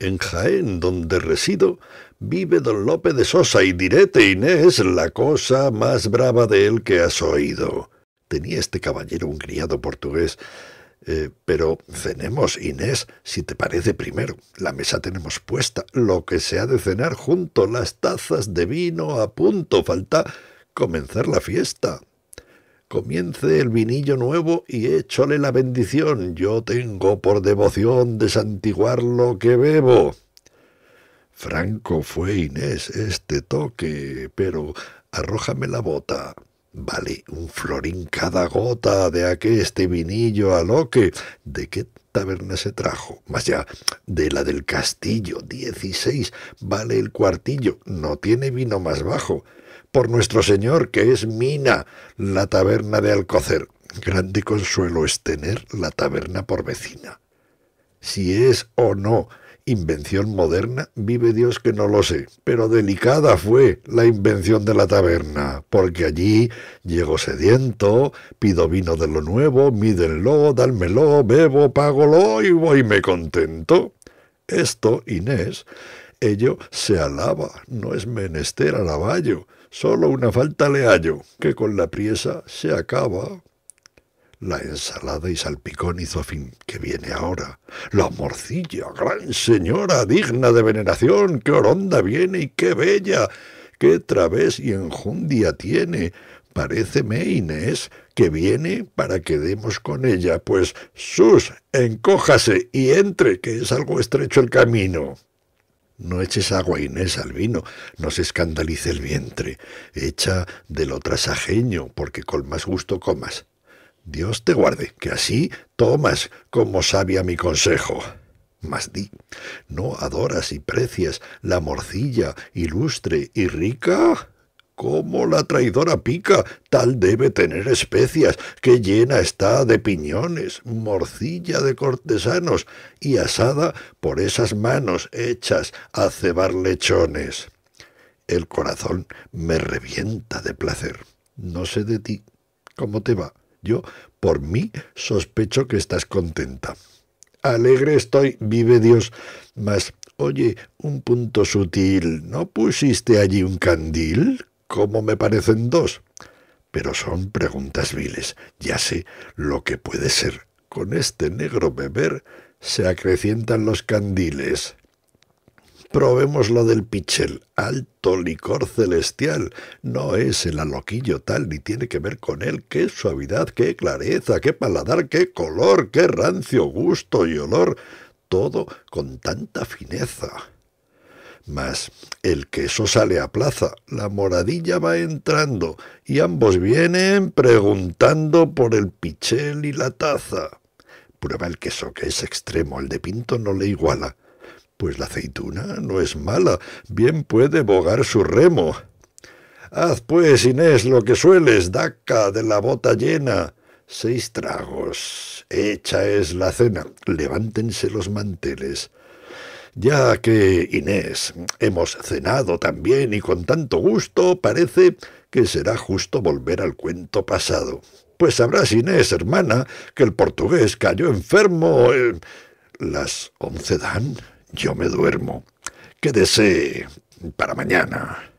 En Jaén, donde resido, vive don Lope de Sosa y direte, Inés, la cosa más brava de él que has oído. Tenía este caballero un criado portugués. Eh, pero cenemos, Inés, si te parece primero. La mesa tenemos puesta, lo que se ha de cenar junto, las tazas de vino a punto. Falta comenzar la fiesta comience el vinillo nuevo y échole la bendición. Yo tengo por devoción desantiguar lo que bebo. Franco fue Inés este toque, pero arrójame la bota. Vale un florín cada gota de este vinillo a lo ¿De qué taberna se trajo? Más ya, de la del castillo, dieciséis, vale el cuartillo, no tiene vino más bajo por nuestro Señor, que es mina la taberna de Alcocer. Grande consuelo es tener la taberna por vecina. Si es o no invención moderna, vive Dios que no lo sé, pero delicada fue la invención de la taberna, porque allí llego sediento, pido vino de lo nuevo, mídenlo, dálmelo, bebo, págolo y voy me contento. Esto, Inés, ello se alaba, no es menester alaballo, solo una falta le hallo, que con la priesa se acaba. La ensalada y salpicón hizo fin, que viene ahora. La morcilla, gran señora, digna de veneración, qué oronda viene y qué bella, qué través y enjundia tiene. Paréceme, Inés, que viene para que demos con ella, pues sus, encójase y entre, que es algo estrecho el camino. No eches agua, Inés, al vino, no se escandalice el vientre. Echa de lo trasajeño, porque con más gusto comas. Dios te guarde, que así tomas como sabia mi consejo. Mas di, ¿no adoras y precias la morcilla ilustre y rica? cómo la traidora pica, tal debe tener especias, que llena está de piñones, morcilla de cortesanos, y asada por esas manos hechas a cebar lechones. El corazón me revienta de placer. No sé de ti cómo te va. Yo, por mí, sospecho que estás contenta. Alegre estoy, vive Dios, mas Oye, un punto sutil, ¿no pusiste allí un candil? ¿Cómo me parecen dos? Pero son preguntas viles. Ya sé lo que puede ser. Con este negro beber se acrecientan los candiles. Probemos lo del pichel, alto licor celestial. No es el aloquillo tal, ni tiene que ver con él. Qué suavidad, qué clareza, qué paladar, qué color, qué rancio gusto y olor. Todo con tanta fineza. Mas el queso sale a plaza, la moradilla va entrando, y ambos vienen preguntando por el pichel y la taza. Prueba el queso, que es extremo, el de Pinto no le iguala. Pues la aceituna no es mala, bien puede bogar su remo. Haz pues, Inés, lo que sueles, daca de la bota llena. Seis tragos, hecha es la cena, levántense los manteles ya que, Inés, hemos cenado tan bien y con tanto gusto parece que será justo volver al cuento pasado. Pues sabrás, Inés, hermana, que el portugués cayó enfermo. Eh, las once dan, yo me duermo. Quédese para mañana.